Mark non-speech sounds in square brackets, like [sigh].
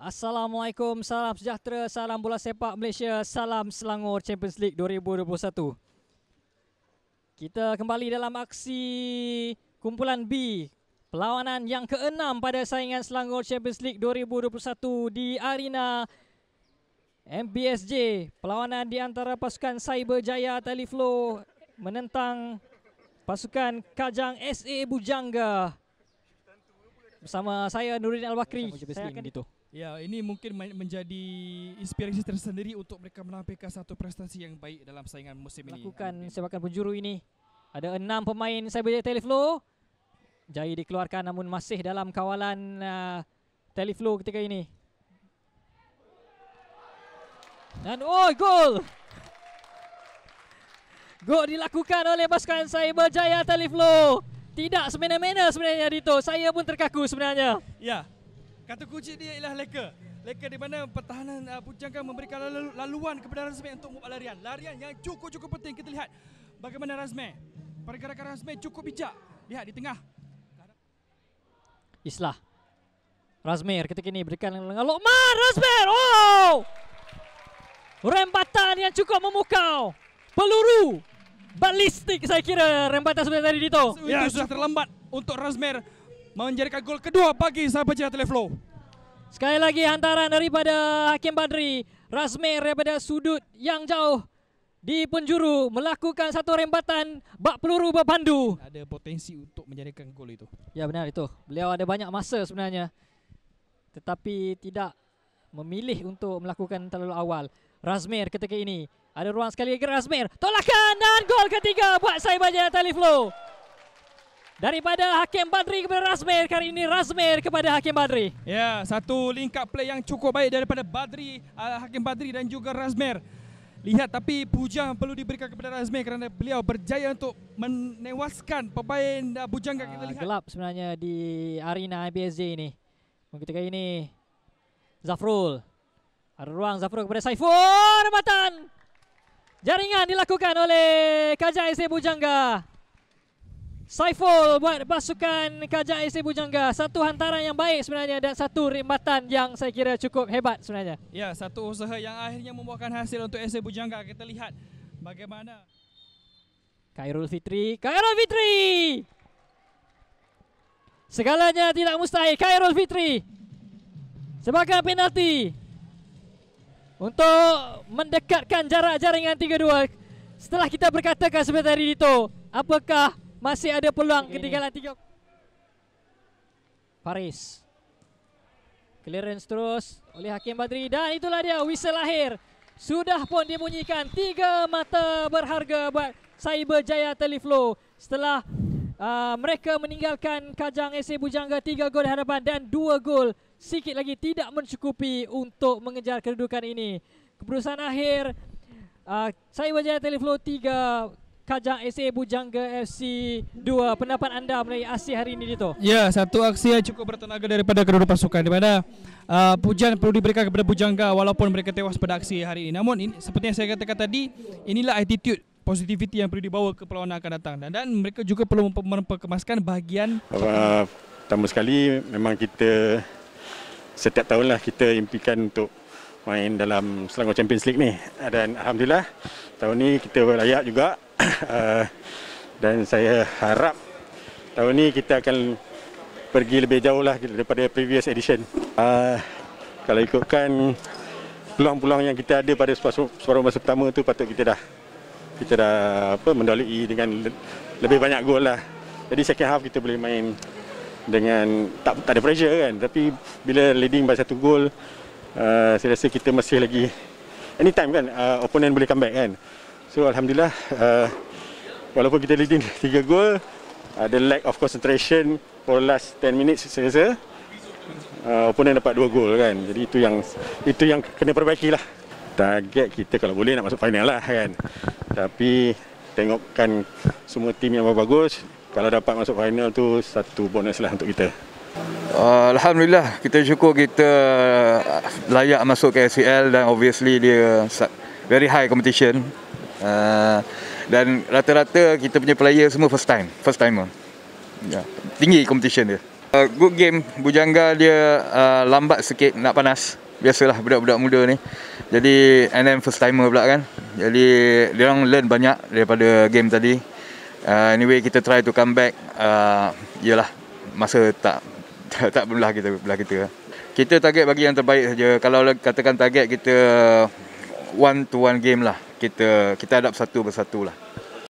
Assalamualaikum, salam sejahtera, salam bola sepak Malaysia, salam Selangor Champions League 2021. Kita kembali dalam aksi kumpulan B. Perlawanan yang keenam pada saingan Selangor Champions League 2021 di arena MBSJ. Perlawanan di antara pasukan Cyberjaya Teleflow menentang pasukan Kajang SA Bujangga bersama saya Nurin Al Bakri. Saya akan gitu. Ya, ini mungkin menjadi inspirasi tersendiri untuk mereka melampirkan satu prestasi yang baik dalam saingan musim ini. Lakukan sepakan penjuru ini. Ada enam pemain Saya Cyberjaya Teleflow. Jaya dikeluarkan namun masih dalam kawalan uh, Teleflow ketika ini. Dan oh gol. Gol dilakukan oleh pasukan Cyberjaya Teleflow tidak semena-mena sebenarnya Dito. Saya pun terkaku sebenarnya. Ya. Kata kunci dia ialah leka. Leka di mana pertahanan uh, Pujangga memberikan laluan kepada Razmeh untuk membuat larian. Larian yang cukup-cukup penting. Kita lihat bagaimana Razmeh. Pergerakan Razmeh cukup bijak. Lihat di tengah. Islah. Razmeh ketika ini berikan dengan Lokman. Razmeh! Oh! Rembatan yang cukup memukau. Peluru balistik saya kira rembatan sudah tadi Dito. Ya itu sudah ya. terlambat untuk Razmer menjadikan gol kedua bagi sahabat Jaya Teleflow. Sekali lagi hantaran daripada Hakim Badri. Razmer daripada sudut yang jauh di penjuru melakukan satu rembatan bak peluru berpandu. Ada potensi untuk menjadikan gol itu. Ya benar itu. Beliau ada banyak masa sebenarnya. Tetapi tidak memilih untuk melakukan terlalu awal. Razmir ketika ini ada ruang sekali lagi Razmir. Tolakan dan gol ketiga buat Saibaja Taliflo. Daripada Hakim Badri kepada Razmir. Kali ini Razmir kepada Hakim Badri. Ya, satu link up play yang cukup baik daripada Badri, uh, Hakim Badri dan juga Razmir. Lihat tapi bujang perlu diberikan kepada Razmir kerana beliau berjaya untuk menewaskan pemain uh, Bujangga kita ah, lihat. Gelap sebenarnya di arena IBSJ ini. Mungkin kali ini Zafrul. Ada ruang Zafrul kepada Saiful. Rematan. Jaringan dilakukan oleh Kajak SC Bujangga. Saiful buat pasukan Kajak SC Bujangga. Satu hantaran yang baik sebenarnya dan satu rimbatan yang saya kira cukup hebat sebenarnya. Ya, satu usaha yang akhirnya membuahkan hasil untuk SC Bujangga. Kita lihat bagaimana. Khairul Fitri. Khairul Fitri! Segalanya tidak mustahil. Khairul Fitri. Sebagai Penalti. Untuk mendekatkan jarak jaringan 3-2 Setelah kita berkatakan sebentar tadi Dito Apakah masih ada peluang okay. ketinggalan 3 Paris Clearance terus oleh Hakim Badri Dan itulah dia whistle lahir Sudah pun dibunyikan Tiga mata berharga buat cyber jaya Teleflow Setelah uh, mereka meninggalkan Kajang SA Bujangga Tiga gol di hadapan dan dua gol sikit lagi tidak mencukupi untuk mengejar kedudukan ini. Keputusan akhir uh, saya wajah Teleflow 3 Kajang SA Bujangga FC 2. Pendapat anda mengenai aksi hari ini itu? Ya, satu aksi yang cukup bertenaga daripada kedua pasukan di mana uh, pujian perlu diberikan kepada Bujangga walaupun mereka tewas pada aksi hari ini. Namun ini, seperti yang saya katakan tadi, inilah attitude positivity yang perlu dibawa ke perlawanan akan datang dan, dan mereka juga perlu memperkemaskan bahagian uh, pertama sekali memang kita setiap tahun lah kita impikan untuk main dalam Selangor Champions League ni dan Alhamdulillah tahun ni kita layak juga [clears throat] eh, dan saya harap tahun ni kita akan pergi lebih jauh lah daripada previous edition eh, kalau ikutkan peluang-peluang yang kita ada pada separuh masa pertama tu patut kita dah kita dah apa mendalui dengan lebih banyak gol lah jadi second half kita boleh main dengan tak tak ada pressure kan tapi bila leading by satu gol uh, saya rasa kita masih lagi anytime kan uh, opponent boleh comeback kan so alhamdulillah uh, walaupun kita leading [laughs] tiga gol uh, the lack of concentration for last 10 minutes saya rasa uh, opponent dapat dua gol kan jadi itu yang itu yang kena perbaiki lah target kita kalau boleh nak masuk final lah kan tapi tengokkan semua tim yang bagus kalau dapat masuk final tu satu bonus lah untuk kita. Ah, Alhamdulillah kita syukur kita ah, layak masuk ke SCL dan obviously dia very high competition uh, dan rata-rata kita punya player semua first time first timer yeah. tinggi competition dia uh, good game Bujangga dia uh, lambat sikit nak panas biasalah budak-budak muda ni jadi and then first timer pula kan jadi dia orang learn banyak daripada game tadi uh, anyway kita try to come back uh, yalah masa tak [laughs] tak, tak kita belah kita kita target bagi yang terbaik saja kalau katakan target kita one to one game lah kita kita hadap satu bersatu lah